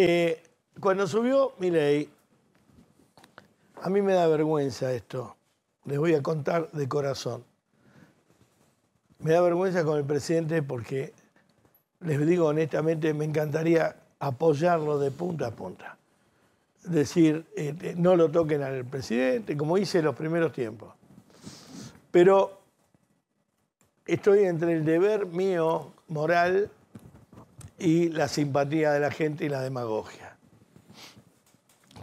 Eh, cuando subió mi ley, a mí me da vergüenza esto. Les voy a contar de corazón. Me da vergüenza con el presidente porque, les digo honestamente, me encantaría apoyarlo de punta a punta. Decir, este, no lo toquen al presidente, como hice los primeros tiempos. Pero estoy entre el deber mío moral y la simpatía de la gente y la demagogia.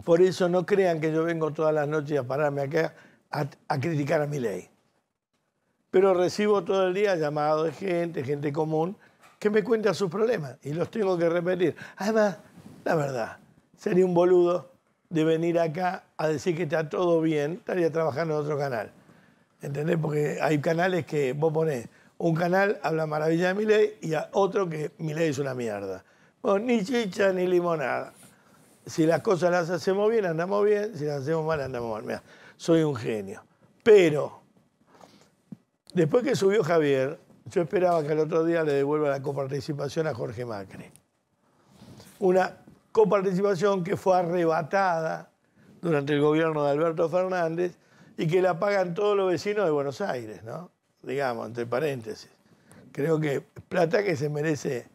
Por eso no crean que yo vengo todas las noches a pararme acá a, criticar a mi ley. Pero recibo todo el día llamados de gente, gente común, que me cuenta sus problemas y los tengo que repetir. Además, la verdad, sería un boludo de venir acá a decir que está todo bien, estaría trabajando en otro canal. ¿Entendés? Porque hay canales que vos ponés un canal habla maravilla de Milei y a otro que Milei es una mierda. Bueno, ni chicha ni limonada. Si las cosas las hacemos bien, andamos bien. Si las hacemos mal, andamos mal. soy un genio. Pero, después que subió Javier, yo esperaba que el otro día le devuelva la coparticipación a Jorge Macri. Una coparticipación que fue arrebatada durante el gobierno de Alberto Fernández y que la pagan todos los vecinos de Buenos Aires, ¿no? digamos, entre paréntesis. Creo que plata que se merece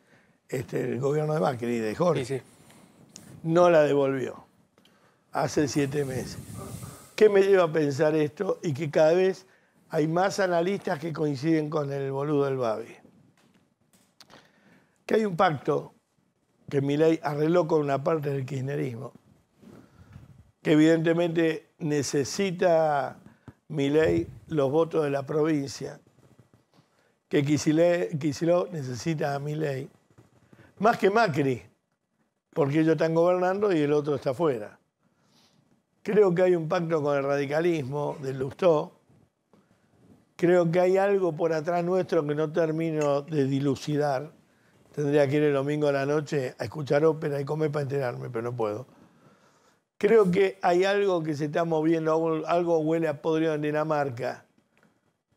este, el gobierno de Macri, de Jorge, no la devolvió hace siete meses. ¿Qué me lleva a pensar esto? Y que cada vez hay más analistas que coinciden con el boludo del Babi. Que hay un pacto que Milei arregló con una parte del kirchnerismo, que evidentemente necesita mi ley, los votos de la provincia, que Kicillof necesita a mi ley. más que Macri, porque ellos están gobernando y el otro está afuera. Creo que hay un pacto con el radicalismo del Lustó. Creo que hay algo por atrás nuestro que no termino de dilucidar. Tendría que ir el domingo a la noche a escuchar ópera y comer para enterarme, pero no puedo. Creo que hay algo que se está moviendo, algo huele a podrido en Dinamarca,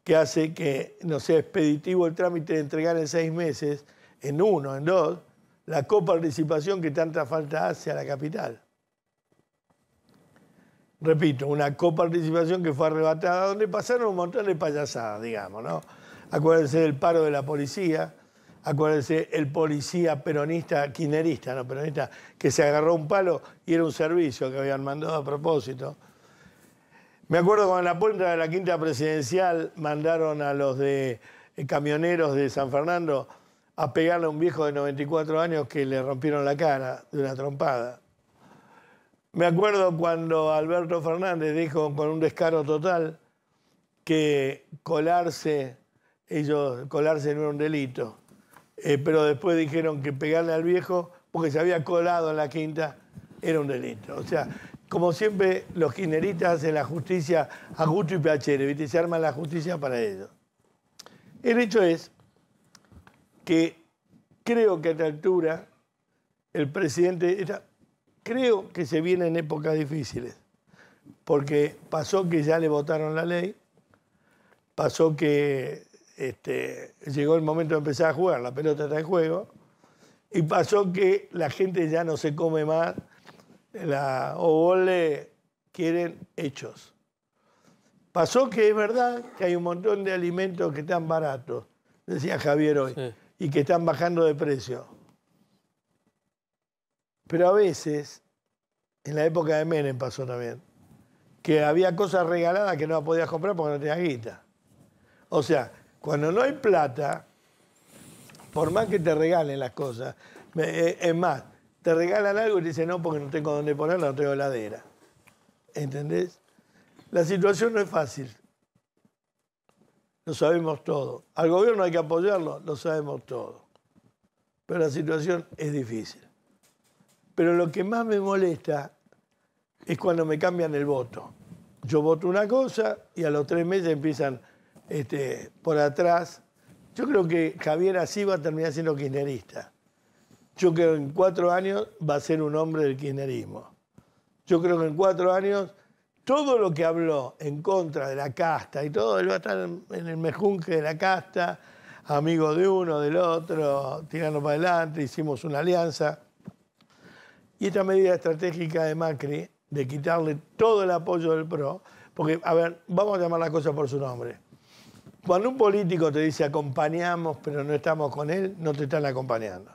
que hace que no sea expeditivo el trámite de entregar en seis meses, en uno, en dos, la coparticipación que tanta falta hace a la capital. Repito, una coparticipación que fue arrebatada, donde pasaron un montón de payasadas, digamos, ¿no? Acuérdense del paro de la policía, acuérdense, el policía peronista, quinerista, no peronista, que se agarró un palo y era un servicio que habían mandado a propósito. Me acuerdo cuando en la puerta de la quinta presidencial mandaron a los de eh, camioneros de San Fernando a pegarle a un viejo de 94 años que le rompieron la cara de una trompada. Me acuerdo cuando Alberto Fernández dijo con un descaro total que colarse, ellos, colarse no era un delito. Eh, pero después dijeron que pegarle al viejo porque se había colado en la quinta era un delito. O sea, como siempre, los kirchneristas hacen la justicia a gusto y piachere ¿viste? Se arma la justicia para ellos. El hecho es que creo que a esta altura el presidente... creo que se viene En épocas difíciles, porque pasó que ya le votaron la ley, pasó que este, llegó el momento de empezar a jugar, la pelota está en juego, y pasó que la gente ya no se come más, la Ovole quieren hechos. Pasó que es verdad que hay un montón de alimentos que están baratos, decía Javier hoy, y que están bajando de precio. Pero a veces, en la época de Menem pasó también, que había cosas regaladas que no podías comprar porque no tenías guita. O sea, cuando no hay plata, por más que te regalen las cosas, eh, es más, te regalan algo y te dicen no porque no tengo dónde ponerlo, no tengo heladera. ¿Entendés? La situación no es fácil. Lo sabemos todo. Al gobierno hay que apoyarlo, lo sabemos todo. Pero la situación es difícil. Pero lo que más me molesta es cuando me cambian el voto. Yo voto una cosa y a los tres meses empiezan este, por atrás. Yo creo que Javier así va a terminar siendo kirchnerista. Yo creo que en cuatro años va a ser un hombre del kirchnerismo. Yo creo que en cuatro años todo lo que habló en contra de la casta y todo, él va a estar en el mejunje de la casta, amigo de uno, del otro, tirando para adelante, hicimos una alianza. Y esta medida estratégica de Macri, de quitarle todo el apoyo del PRO, porque, a ver, vamos a llamar las cosas por su nombre. Cuando un político te dice acompañamos, pero no estamos con él, no te están acompañando.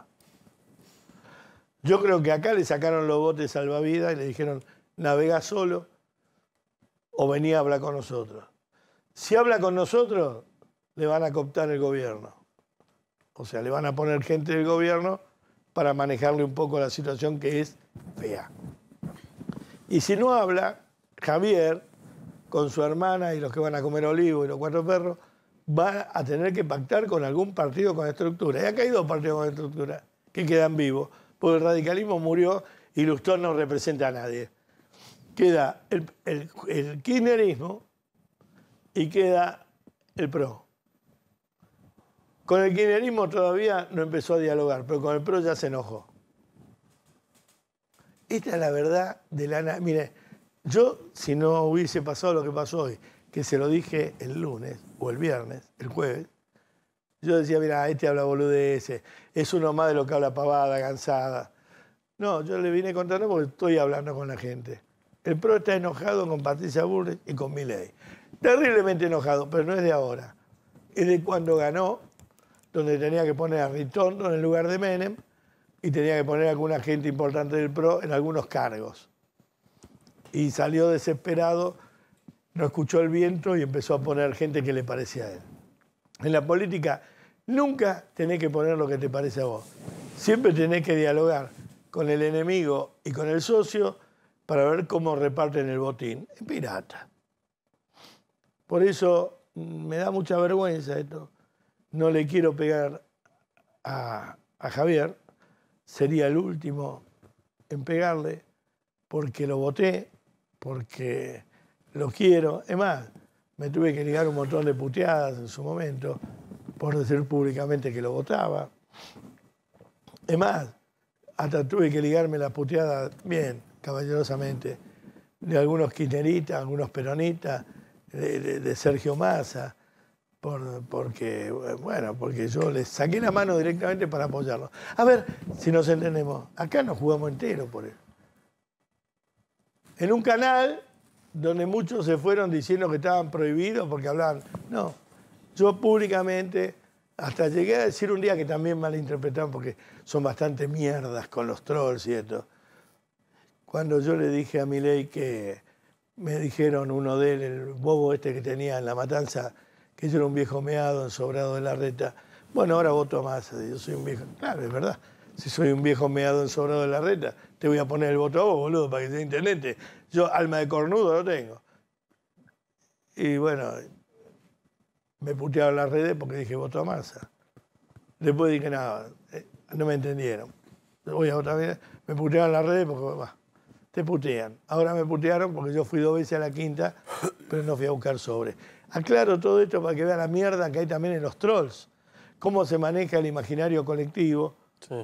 Yo creo que acá le sacaron los botes salvavidas y le dijeron, navega solo o venía a hablar con nosotros. Si habla con nosotros, le van a cooptar el gobierno. O sea, le van a poner gente del gobierno para manejarle un poco la situación que es fea. Y si no habla, Javier, con su hermana y los que van a comer olivo y los cuatro perros, va a tener que pactar con algún partido con estructura. Y acá hay dos partidos con estructura que quedan vivos, porque el radicalismo murió y Lustón no representa a nadie. Queda el, el, kirchnerismo y queda el PRO. Con el kirchnerismo todavía no empezó a dialogar, pero con el PRO ya se enojó. Esta es la verdad de la... Mire, yo si no hubiese pasado lo que pasó hoy, que se lo dije el lunes, o el viernes, el jueves, yo decía, mira, este habla boludeces, es uno más de lo que habla pavada, cansada. No, yo le vine contando porque estoy hablando con la gente. El PRO está enojado con Patricia Bullrich y con miley. Terriblemente enojado, pero no es de ahora. Es de cuando ganó, donde tenía que poner a Ritondo en el lugar de Menem y tenía que poner a alguna gente importante del PRO en algunos cargos. Y salió desesperado no escuchó el viento y empezó a poner gente que le parecía a él. En la política nunca tenés que poner lo que te parece a vos. Siempre tenés que dialogar con el enemigo y con el socio para ver cómo reparten el botín. Es pirata. Por eso mm, me da mucha vergüenza esto. No le quiero pegar a, a Javier. Sería el último en pegarle porque lo voté, porque lo quiero. Es más, me tuve que ligar un montón de puteadas en su momento por decir públicamente que lo votaba. Es más, hasta tuve que ligarme las puteadas bien, caballerosamente, de algunos quiteritas, algunos peronitas, de, Sergio Massa, porque, bueno, porque yo les saqué la mano directamente para apoyarlo. A ver si nos entendemos. Acá nos jugamos entero por él. En un canal donde muchos se fueron diciendo que estaban prohibidos porque hablaban. No, yo públicamente hasta llegué a decir un día que también malinterpretaron porque son bastante mierdas con los trolls y esto. Cuando yo le dije a ley que me dijeron uno de él, el bobo este que tenía en la matanza, que yo era un viejo meado, ensobrado de la reta. Bueno, ahora voto más, yo soy un viejo. Claro, es verdad si soy un viejo meado ensobrado de la reta, te voy a poner el voto a vos, boludo, para que te intendente. Yo alma de cornudo lo tengo. Y bueno, me putearon las redes porque dije voto a masa. Después dije nada, eh, no me entendieron. Voy a otra vez, me putearon las redes porque te putean. Ahora me putearon porque yo fui dos veces a la quinta, pero no fui a buscar sobre. Aclaro todo esto para que vean la mierda que hay también en los trolls, cómo se maneja el imaginario colectivo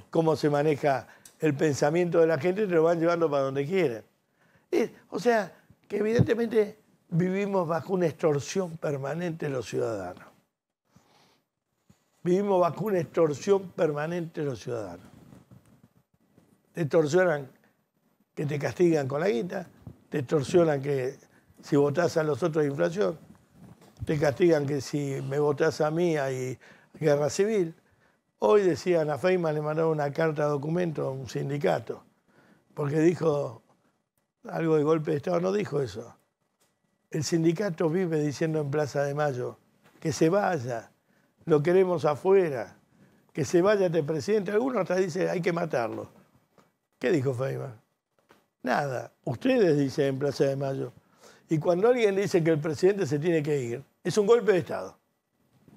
cómo se maneja el pensamiento de la gente y te lo van llevando para donde quieren. Eh, o sea, que evidentemente vivimos bajo una extorsión permanente los ciudadanos. Vivimos bajo una extorsión permanente los ciudadanos. Te extorsionan que te castigan con la guita, te extorsionan que si votás a los otros hay inflación, te castigan que si me votás a mí hay guerra civil, Hoy decían a Feima le mandaron una carta de documento a un sindicato, porque dijo algo de golpe de Estado, no dijo eso. El sindicato vive diciendo en Plaza de Mayo que se vaya, lo queremos afuera, que se vaya este presidente. Algunos hasta dicen hay que matarlo. ¿Qué dijo Feima? Nada. Ustedes dicen en Plaza de Mayo. Y cuando alguien dice que el presidente se tiene que ir, es un golpe de Estado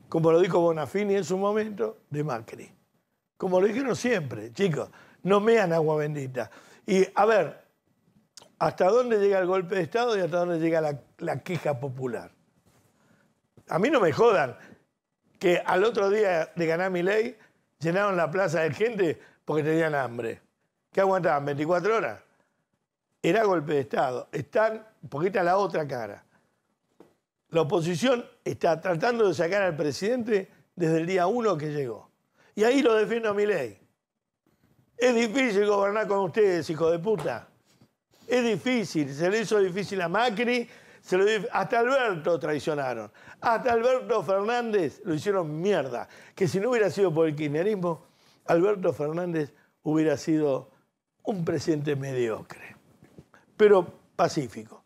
como lo dijo Bonafini en su momento, de Macri. Como lo dijeron siempre, chicos, no mean agua bendita. Y a ver, ¿hasta dónde llega el golpe de Estado y hasta dónde llega la, queja popular? A mí no me jodan que al otro día de ganar mi ley llenaron la plaza de gente porque tenían hambre. ¿Qué aguantaban? ¿24 horas? Era golpe de Estado. Están, porque la otra cara. La oposición está tratando de sacar al presidente desde el día uno que llegó. Y ahí lo defiendo a mi ley. Es difícil gobernar con ustedes, hijo de puta. Es difícil. Se le hizo difícil a Macri, se lo, hasta Alberto traicionaron. Hasta Alberto Fernández lo hicieron mierda. Que si no hubiera sido por el kirchnerismo, Alberto Fernández hubiera sido un presidente mediocre, pero pacífico.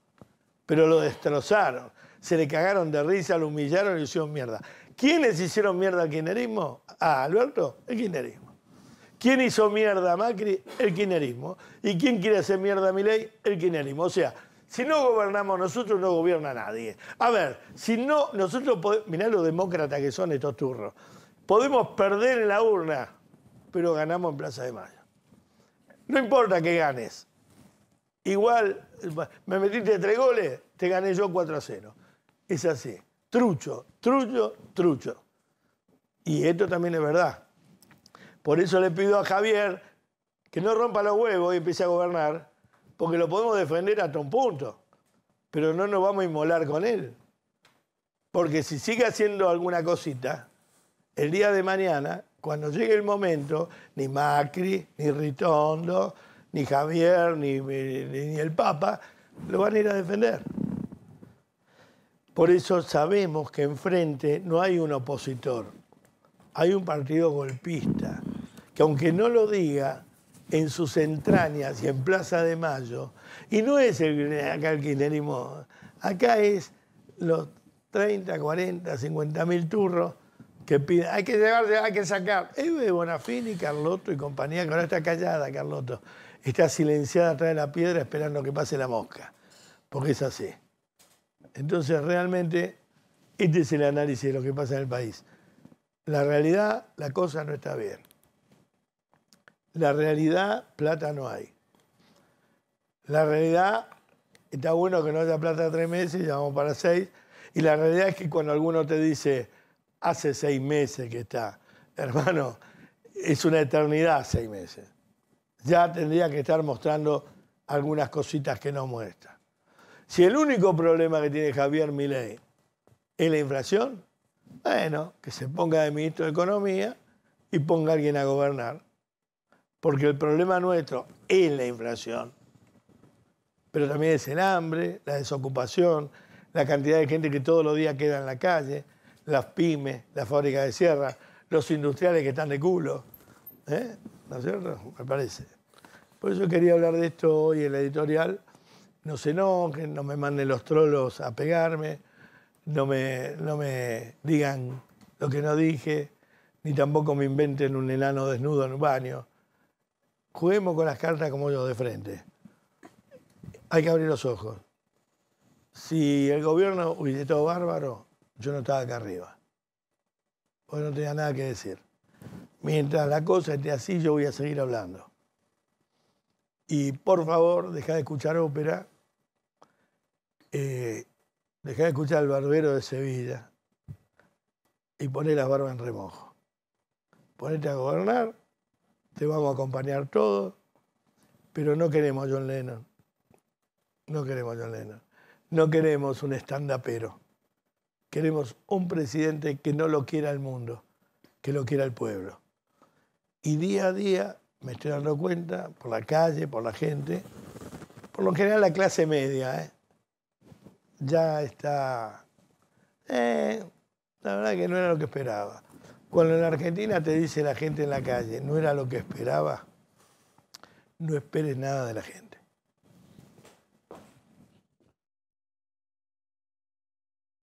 Pero lo destrozaron se le cagaron de risa, lo humillaron y le hicieron mierda. ¿Quiénes hicieron mierda al kirchnerismo? A ah, Alberto, el kirchnerismo. ¿Quién hizo mierda a Macri? El kirchnerismo. ¿Y quién quiere hacer mierda a Milei? El kirchnerismo. O sea, si no gobernamos nosotros, no gobierna nadie. A ver, si no, nosotros podemos. Mirá lo demócratas que son estos turros. Podemos perder en la urna, pero ganamos en Plaza de Mayo. No importa que ganes. Igual, me metiste tres goles, te gané yo cuatro a 0 es así. Trucho, trucho, trucho. Y esto también es verdad. Por eso le pido a Javier que no rompa los huevos y empiece a gobernar, porque lo podemos defender hasta un punto, pero no nos vamos a inmolar con él. Porque si sigue haciendo alguna cosita, el día de mañana, cuando llegue el momento, ni Macri, ni Ritondo, ni Javier, ni, ni el Papa, lo van a ir a defender. Por eso sabemos que enfrente no hay un opositor, hay un partido golpista, que aunque no lo diga, en sus entrañas y en Plaza de Mayo, y no es el, acá el kirchnerismo, acá es los 30, 40, 50 mil turros que piden, hay que llevarse, hay que sacar. Eve Bonafini, Carlotto y compañía, que ahora está callada, Carlotto, está silenciada atrás de la piedra esperando que pase la mosca, porque es así. Entonces, realmente, este es el análisis de lo que pasa en el país. La realidad, la cosa no está bien. La realidad, plata no hay. La realidad, está bueno que no haya plata tres meses, ya vamos para seis. Y la realidad es que cuando alguno te dice, hace seis meses que está, hermano, es una eternidad seis meses. Ya tendría que estar mostrando algunas cositas que no muestra. Si el único problema que tiene Javier Milei es la inflación, bueno, que se ponga de ministro de Economía y ponga a alguien a gobernar. Porque el problema nuestro es la inflación. Pero también es el hambre, la desocupación, la cantidad de gente que todos los días queda en la calle, las pymes, las fábricas de sierra, los industriales que están de culo. ¿eh? ¿No es cierto? Me parece. Por eso quería hablar de esto hoy en la editorial no se enojen, no me manden los trolos a pegarme, no me, no me digan lo que no dije, ni tampoco me inventen un enano desnudo en un baño. Juguemos con las cartas como yo de frente. Hay que abrir los ojos. Si el gobierno hubiese todo bárbaro, yo no estaba acá arriba. Porque no tenía nada que decir. Mientras la cosa esté así, yo voy a seguir hablando. Y por favor, deja de escuchar ópera eh, dejá de escuchar al barbero de Sevilla y poner la barba en remojo. Ponete a gobernar, te vamos a acompañar todos, pero no queremos John Lennon. No queremos John Lennon. No queremos un pero Queremos un presidente que no lo quiera el mundo, que lo quiera el pueblo. Y día a día me estoy dando cuenta, por la calle, por la gente, por lo general la clase media, ¿eh? ya está... Eh, la verdad que no era lo que esperaba. Cuando en Argentina te dice la gente en la calle, no era lo que esperaba, no esperes nada de la gente.